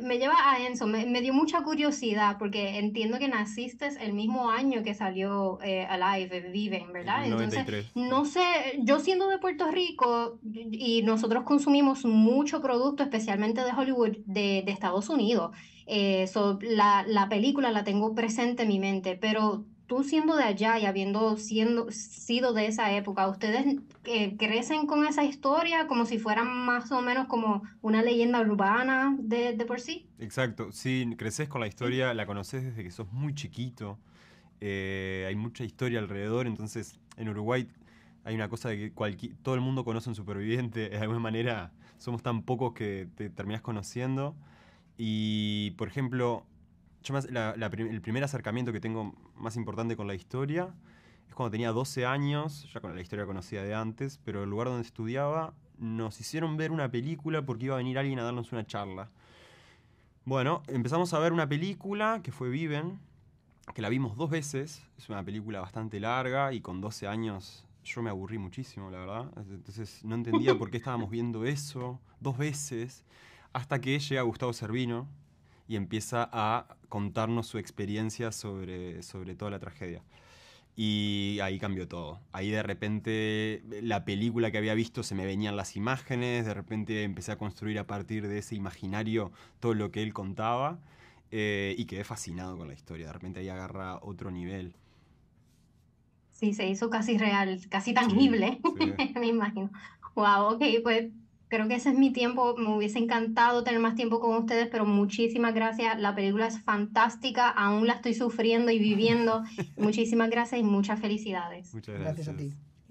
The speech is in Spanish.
me, lleva a Enzo, me, dio mucha curiosidad porque entiendo que naciste el mismo año que salió eh, Alive, Viven, ¿verdad? Entonces, 93. no sé, yo siendo de Puerto Rico y nosotros consumimos mucho producto, especialmente de Hollywood, de, Estados Unidos. Eh, la, la película la tengo presente en mi mente, pero tú siendo de allá y habiendo sido de esa época, ¿ustedes eh, crecen con esa historia como si fuera más o menos como una leyenda urbana de, por sí? Exacto, sí, creces con la historia, la conoces desde que sos muy chiquito, eh, hay mucha historia alrededor, entonces en Uruguay hay una cosa de que todo el mundo conoce un superviviente, de alguna manera somos tan pocos que te terminás conociendo. Y, por ejemplo, el primer acercamiento que tengo más importante con la historia es cuando tenía 12 años, ya con la historia conocida de antes, pero el lugar donde estudiaba nos hicieron ver una película porque iba a venir alguien a darnos una charla. Bueno, empezamos a ver una película que fue Viven, que la vimos dos veces, es una película bastante larga y con 12 años yo me aburrí muchísimo, la verdad. Entonces no entendía por qué estábamos viendo eso dos veces, hasta que llega Gustavo Servino, y empieza a contarnos su experiencia sobre, sobre toda la tragedia. Y ahí cambió todo. Ahí de repente la película que había visto se me venían las imágenes, de repente empecé a construir a partir de ese imaginario todo lo que él contaba eh, y quedé fascinado con la historia. De repente ahí agarra otro nivel. Sí, se hizo casi real, casi tangible, me imagino. Wow, ok, pues creo que ese es mi tiempo. Me hubiese encantado tener más tiempo con ustedes, pero muchísimas gracias. La película es fantástica, aún la estoy sufriendo y viviendo. muchísimas gracias y muchas felicidades. Muchas gracias, gracias a ti.